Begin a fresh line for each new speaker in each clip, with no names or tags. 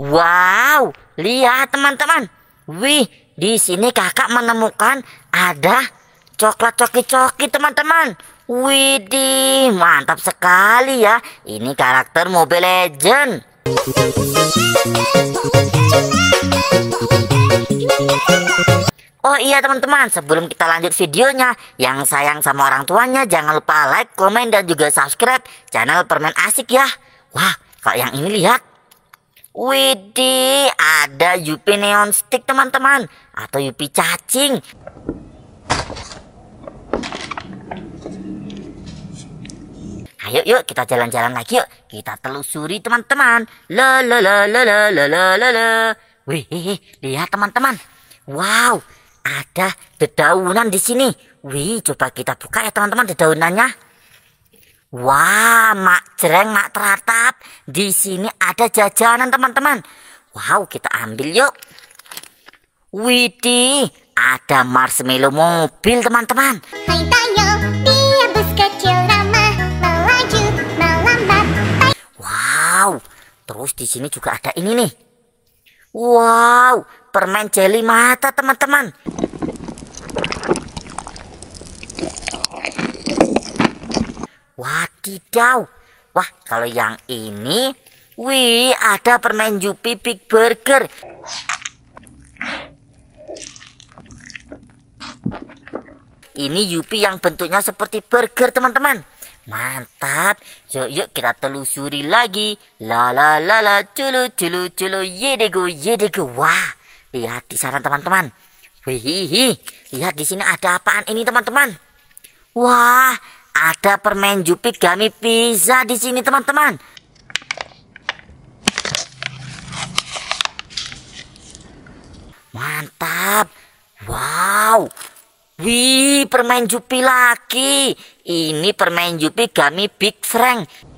Wow, lihat teman-teman. Wih, di sini kakak menemukan ada coklat coki-coki teman-teman. Widih, mantap sekali ya. Ini karakter Mobile Legend. Oh iya teman-teman, sebelum kita lanjut videonya, yang sayang sama orang tuanya jangan lupa like, komen, dan juga subscribe channel Permen Asik ya. Wah, kalau yang ini lihat, Widih, ada Yupi Neon Stick teman-teman. Atau Yupi cacing. Ayo yuk kita jalan-jalan lagi yuk. Kita telusuri teman-teman. La la la la la la la la la. Wih, lihat teman-teman. Wow, ada dedaunan di sini. Wih, coba kita buka ya teman-teman dedaunannya. Wah, mak jereng, mak teratap. Di sini ada jajanan teman-teman. Wow, kita ambil yuk. Widih, ada marshmallow mobil teman-teman. Wow, terus di sini juga ada ini nih. Wow, permen jelly mata teman-teman. wadidaw. Wah, kalau yang ini, wih, ada permen Jupi Big Burger. Ini Yupi yang bentuknya seperti burger, teman-teman. Mantap. Yuk, yuk kita telusuri lagi. La la la la, culu culu culu, yedego yedego. Wah, lihat di sana, teman-teman. Wih lihat di sini ada apaan ini, teman-teman. Wah, ada permen jupit gami pizza di sini teman-teman. Mantap. Wow. Wih, permen jupi lagi. Ini permen jupi gami Big Frank.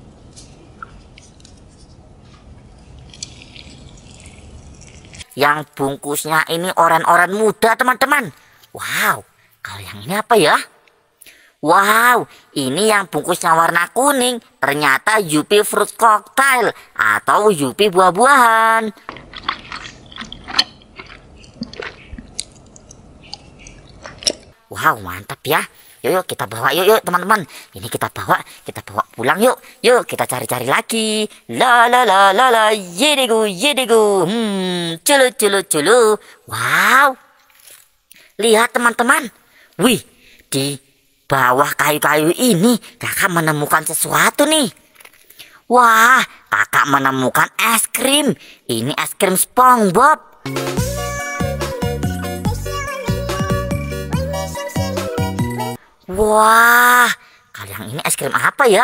yang bungkusnya ini orang-orang muda teman-teman. Wow, kalau yang ini apa ya? Wow, ini yang bungkusnya warna kuning. Ternyata Yupi Fruit Cocktail atau Yupi buah-buahan. Wow, mantap ya. Yuk, yuk kita bawa yuk yuk teman-teman. Ini kita bawa, kita bawa pulang yuk. Yuk kita cari-cari lagi. La la la la la yedigu yedigu. Hmm, culu culu culu. Wow. Lihat teman-teman. Wih, di bawah kayu-kayu ini kakak menemukan sesuatu nih. Wah, kakak menemukan es krim. Ini es krim SpongeBob. Wah, kalian ini es krim apa ya?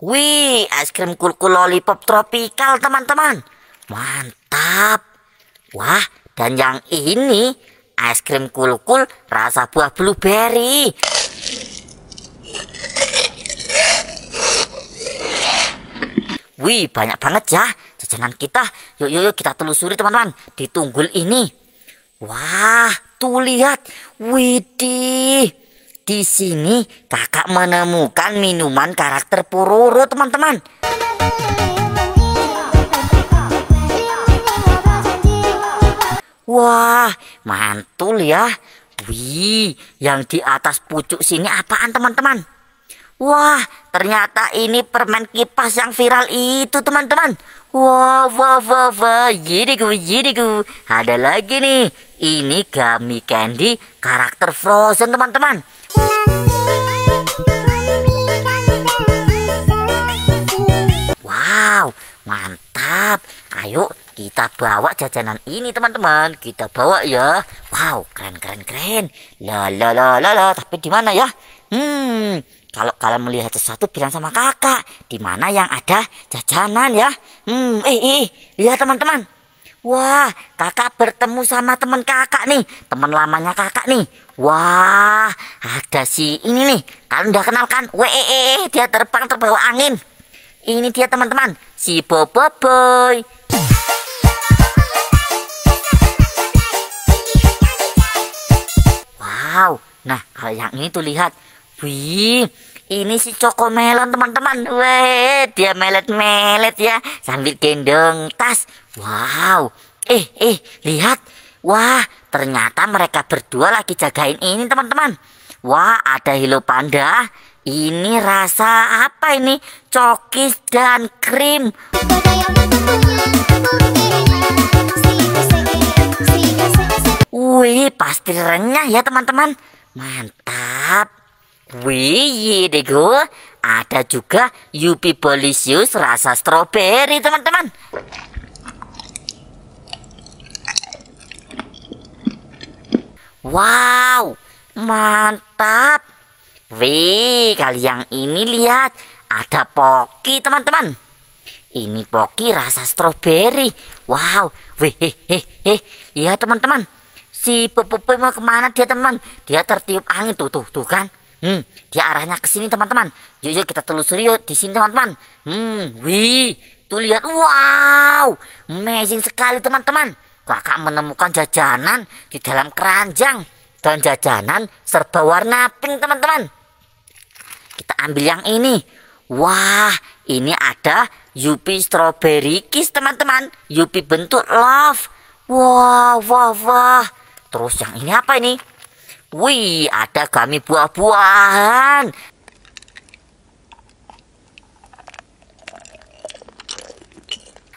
Wih, es krim kulkul lollipop tropikal teman-teman. Mantap. Wah, dan yang ini es krim kulkul rasa buah blueberry. Wih, banyak banget ya jajanan kita. Yuk, yuk, yuk kita telusuri teman-teman. Di tunggul ini. Wah, tuh lihat. Widih. Di sini kakak menemukan minuman karakter Pururu, teman-teman. Wah, mantul ya. Wih, yang di atas pucuk sini apaan teman-teman? Wah, ternyata ini permen kipas yang viral itu, teman-teman. Wah, wah, wah, wah, jidiku, jidiku. Ada lagi nih, ini gummy candy karakter Frozen, teman-teman. Wow, mantap. Ayo kita bawa jajanan ini, teman-teman. Kita bawa ya. Wow, keren, keren, keren. La, la, la, la, la. Tapi di mana ya? Hmm, kalau kalian melihat sesuatu bilang sama kakak di mana yang ada jajanan ya hmm eh, eh, eh lihat teman-teman wah kakak bertemu sama teman kakak nih teman lamanya kakak nih wah ada si ini nih kalian udah kenal kan wee -e eh, -e, eh, dia terbang terbawa angin ini dia teman-teman si Bobo Boy wow nah kalau yang ini tuh lihat Wih, ini si Coko Melon teman-teman. Wih, dia melet-melet ya sambil gendong tas. Wow. Eh, eh, lihat. Wah, ternyata mereka berdua lagi jagain ini teman-teman. Wah, ada Hilo Panda. Ini rasa apa ini? Cokis dan krim. Wih, pasti renyah ya teman-teman. Mantap. Wih, iya dego. Ada juga Yupi Bolisius rasa stroberi, teman-teman. Wow, mantap. Wih, kali yang ini lihat. Ada Poki, teman-teman. Ini Poki rasa stroberi. Wow, wih, hehehe. Iya, teman-teman. Si Pepe mau kemana dia, teman? Dia tertiup angin tuh, tuh, tuh kan. Hmm, dia arahnya ke sini teman-teman. Yuk, yuk kita telusuri yuk di sini teman-teman. Hmm, wih, tuh lihat, wow, amazing sekali teman-teman. Kakak menemukan jajanan di dalam keranjang dan jajanan serba warna pink teman-teman. Kita ambil yang ini. Wah, ini ada Yupi Strawberry Kiss teman-teman. Yupi bentuk love. Wah, wah, wah. Terus yang ini apa ini? Wih, ada kami buah-buahan.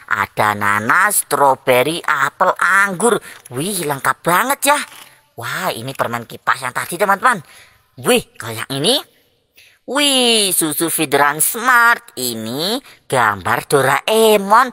Ada nanas, stroberi, apel, anggur. Wih, lengkap banget ya. Wah, ini permen kipas yang tadi teman-teman. Wih, kalau yang ini. Wih, susu fidran smart. Ini gambar Doraemon.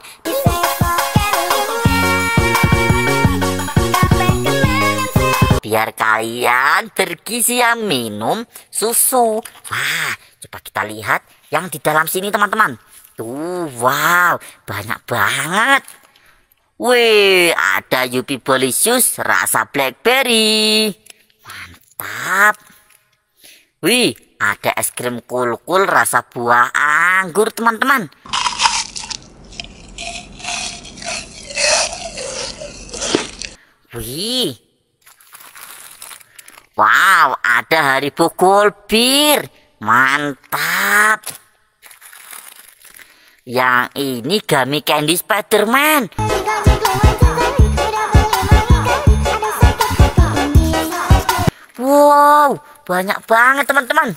biar kalian bergizi yang minum susu. Wah, coba kita lihat yang di dalam sini teman-teman. Tuh, wow, banyak banget. Wih, ada Yupi Bolisius rasa blackberry. Mantap. Wih, ada es krim kul-kul rasa buah anggur teman-teman. Wih, Wow, ada hari pukul bir. Mantap. Yang ini gummy candy Spiderman. Wow, banyak banget teman-teman.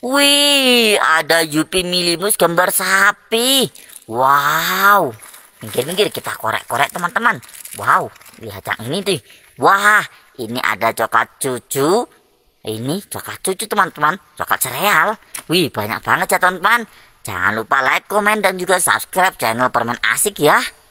Wih, ada Yupi Milimus gambar sapi. Wow. Minggir-minggir kita korek-korek teman-teman. Wow, lihat yang ini tuh. Wah, ini ada coklat cucu ini coklat cucu teman-teman coklat sereal wih banyak banget ya teman-teman jangan lupa like komen dan juga subscribe channel permen asik ya